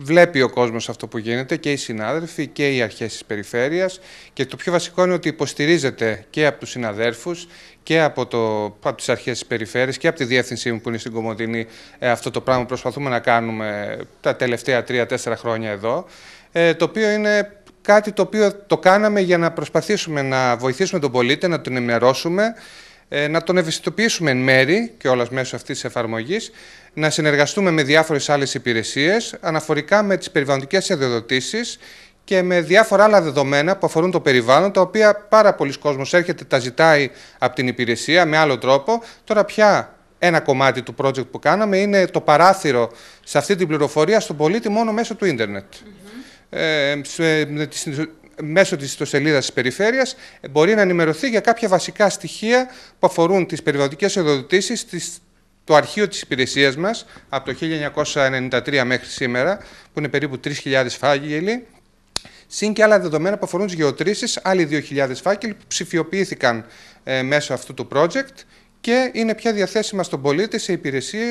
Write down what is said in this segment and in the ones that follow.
βλέπει ο κόσμος αυτό που γίνεται και οι συνάδελφοι και οι αρχές της περιφέρειας και το πιο βασικό είναι ότι υποστηρίζεται και από τους συναδέρφους και από, το, από τις αρχές της περιφέρειας και από τη διεύθυνσή μου που είναι στην Κομωτινή ε, αυτό το πράγμα που προσπαθούμε να κάνουμε τα τελευταία τρία-τέσσερα χρόνια εδώ ε, το οποίο είναι κάτι το οποίο το κάναμε για να προσπαθήσουμε να βοηθήσουμε τον πολίτη, να τον ενημερώσουμε ε, να τον ευαισθητοποιήσουμε εν μέρη και όλας μέσω αυτής της εφαρμογής, να συνεργαστούμε με διάφορες άλλες υπηρεσίες αναφορικά με τις περιβαλλοντικές αδειοδοτήσεις και με διάφορα άλλα δεδομένα που αφορούν το περιβάλλον, τα οποία πάρα πολλοί κόσμος έρχεται, τα ζητάει από την υπηρεσία με άλλο τρόπο. Τώρα πια ένα κομμάτι του project που κάναμε είναι το παράθυρο σε αυτή την πληροφορία στον πολίτη μόνο μέσω του ίντερνετ. Mm -hmm μέσω της ιστοσελίδας της περιφέρειας μπορεί να ενημερωθεί για κάποια βασικά στοιχεία που αφορούν τις περιβαλλοντικές ειδοδοτήσεις, το αρχείο της υπηρεσίας μας από το 1993 μέχρι σήμερα, που είναι περίπου 3.000 φάγγελοι, συν και άλλα δεδομένα που αφορούν τις γεωτρήσεις, άλλοι 2.000 φάκελοι που ψηφιοποιήθηκαν ε, μέσω αυτού του project και είναι πια διαθέσιμα στον πολίτη σε υπηρεσίες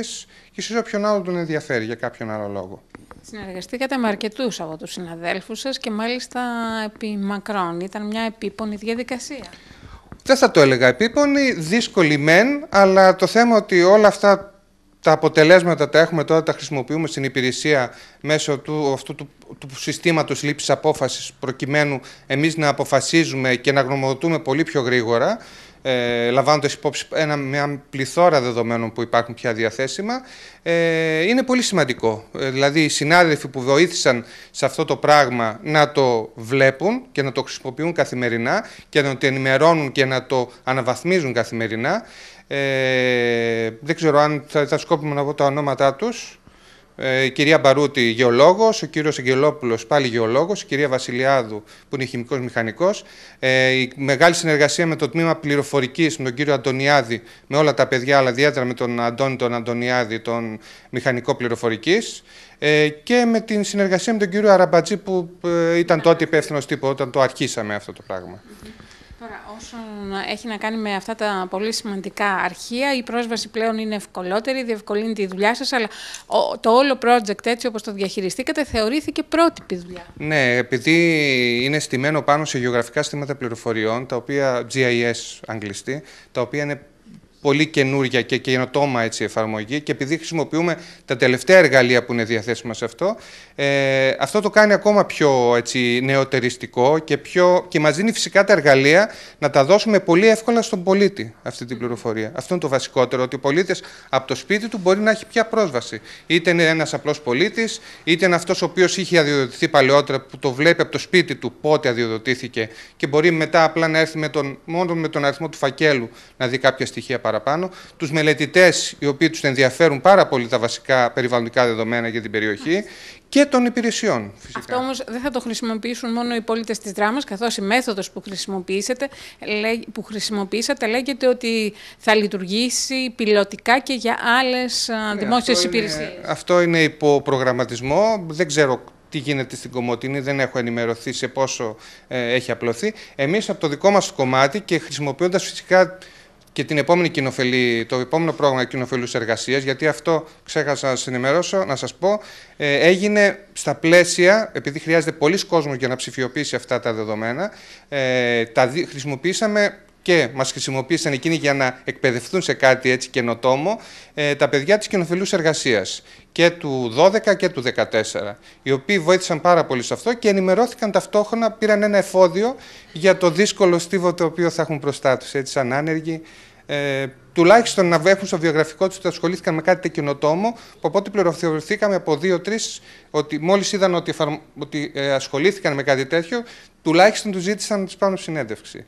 και σε όποιον άλλο τον ενδιαφέρει για κάποιον άλλο λόγο. Συνεργαστήκατε με αρκετούς από τους συναδέλφους σας και μάλιστα επί μακρόν. Ήταν μια επίπονη διαδικασία. Δεν θα το έλεγα επίπονη, δύσκολη μεν, αλλά το θέμα ότι όλα αυτά τα αποτελέσματα τα έχουμε τώρα, τα χρησιμοποιούμε στην υπηρεσία μέσω του, αυτού του, του συστήματος λήψης απόφασης προκειμένου εμείς να αποφασίζουμε και να γνωμοδοτούμε πολύ πιο γρήγορα ε, λαμβάνοντας υπόψη ένα, μια πληθώρα δεδομένων που υπάρχουν πια διαθέσιμα, ε, είναι πολύ σημαντικό. Ε, δηλαδή, οι συνάδελφοι που βοήθησαν σε αυτό το πράγμα να το βλέπουν και να το χρησιμοποιούν καθημερινά και να το ενημερώνουν και να το αναβαθμίζουν καθημερινά. Ε, δεν ξέρω αν θα ήταν να πω τα ονόματά τους η ε, κυρία Μπαρούτη γεωλόγος, ο κύριος Αγγελόπουλος πάλι γεωλόγος, η κυρία Βασιλιάδου που είναι χημικός μηχανικός. Ε, η μεγάλη συνεργασία με το τμήμα πληροφορικής με τον κύριο Αντωνιάδη, με όλα τα παιδιά, αλλά ιδιαίτερα με τον Αντώνη τον Αντωνιάδη, τον μηχανικό πληροφορικής. Ε, και με την συνεργασία με τον κύριο Αραμπατζή που ήταν τότε υπεύθυνος τύπο όταν το αρχίσαμε αυτό το πράγμα. Τώρα, όσον έχει να κάνει με αυτά τα πολύ σημαντικά αρχεία, η πρόσβαση πλέον είναι ευκολότερη, διευκολύνει τη δουλειά σας, αλλά το όλο project έτσι όπως το διαχειριστήκατε θεωρήθηκε πρότυπη δουλειά. Ναι, επειδή είναι στημένο πάνω σε γεωγραφικά στήματα πληροφοριών, τα οποία GIS αγγλιστή, τα οποία είναι πολύ καινούρια και καινοτόμα έτσι, εφαρμογή και επειδή χρησιμοποιούμε τα τελευταία εργαλεία που είναι διαθέσιμα σε αυτό, ε, αυτό το κάνει ακόμα πιο έτσι, νεοτεριστικό και, πιο, και μας δίνει φυσικά τα εργαλεία να τα δώσουμε πολύ εύκολα στον πολίτη αυτή την πληροφορία. Αυτό είναι το βασικότερο, ότι ο πολίτης από το σπίτι του μπορεί να έχει πια πρόσβαση. Είτε είναι ένας απλός πολίτης, είτε είναι αυτός ο οποίος είχε αδειοδοτηθεί παλαιότερα, που το βλέπει από το σπίτι του πότε αδειοδοτήθηκε και μπορεί μετά απλά να έρθει με τον, μόνο με τον αριθμό του φακέλου να δει κάποια στοιχεία παραπάνω, τους μελετητές οι οποίοι τους ενδιαφέρουν πάρα πολύ τα βασικά περιβαλλοντικά δεδομένα για την περιοχή και των υπηρεσιών. Φυσικά. Αυτό όμως δεν θα το χρησιμοποιήσουν μόνο οι πολίτες της δράμας, καθώς η μέθοδος που, που χρησιμοποιήσατε λέγεται ότι θα λειτουργήσει πιλωτικά και για άλλες ναι, ε, δημόσιες υπηρεσίες. Αυτό είναι υπό προγραμματισμό. Δεν ξέρω τι γίνεται στην Κομωτινή, δεν έχω ενημερωθεί σε πόσο ε, έχει απλωθεί. Εμείς από το δικό μας κομμάτι και χρησιμοποιώντας φυσικά και την επόμενη κοινοφελή, το επόμενο πρόγραμμα κοινοφελούς εργασίας, γιατί αυτό ξέχασα να σας ενημερώσω, να σας πω, ε, έγινε στα πλαίσια, επειδή χρειάζεται πολλοί κόσμος για να ψηφιοποιήσει αυτά τα δεδομένα, ε, τα χρησιμοποίησαμε και μας χρησιμοποίησαν εκείνοι για να εκπαιδευτούν σε κάτι έτσι καινοτόμο ε, τα παιδιά της κοινοφελού εργασίας και του 12 και του 14, οι οποίοι βοήθησαν πάρα πολύ σε αυτό και ενημερώθηκαν ταυτόχρονα, πήραν ένα εφόδιο για το δύσκολο στίβο το οποίο θα έχουν μπροστά τους, έτσι σαν άνεργοι. Ε, τουλάχιστον να έχουν στο βιογραφικό τους ότι ασχολήθηκαν με κάτι καινοτόμο, οπότε πληροφορηθήκαμε από δύο-τρει ότι μόλις είδαν ότι, εφαρμο... ότι ε, ασχολήθηκαν με κάτι τέτοιο, τουλάχιστον τους ζήτησαν να τους πάρουν συνέντευξη.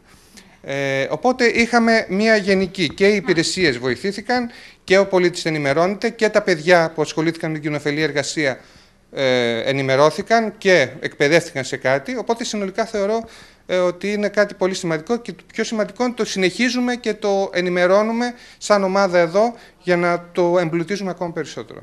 Ε, οπότε είχαμε μια γενική και οι υπηρεσίες βοηθήθηκαν και ο πολίτης ενημερώνεται και τα παιδιά που ασχολήθηκαν με την κοινοφελή εργασία ε, ενημερώθηκαν και εκπαιδεύτηκαν σε κάτι. Οπότε συνολικά θεωρώ ε, ότι είναι κάτι πολύ σημαντικό και το πιο σημαντικό είναι το συνεχίζουμε και το ενημερώνουμε σαν ομάδα εδώ για να το εμπλουτίζουμε ακόμα περισσότερο.